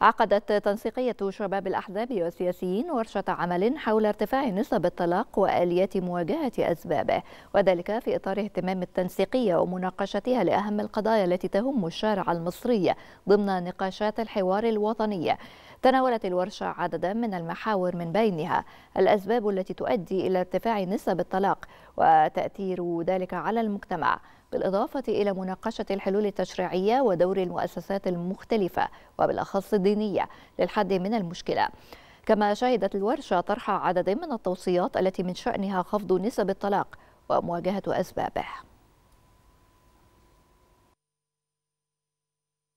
عقدت تنسيقية شباب الأحزاب والسياسيين ورشة عمل حول ارتفاع نسب الطلاق وآليات مواجهة أسبابه وذلك في إطار اهتمام التنسيقية ومناقشتها لأهم القضايا التي تهم الشارع المصري ضمن نقاشات الحوار الوطنية تناولت الورشة عددا من المحاور من بينها الأسباب التي تؤدي إلى ارتفاع نسب الطلاق وتأثير ذلك على المجتمع بالإضافة إلى مناقشة الحلول التشريعية ودور المؤسسات المختلفة وبالأخص الدينية للحد من المشكلة كما شهدت الورشة طرح عدد من التوصيات التي من شأنها خفض نسب الطلاق ومواجهة أسبابه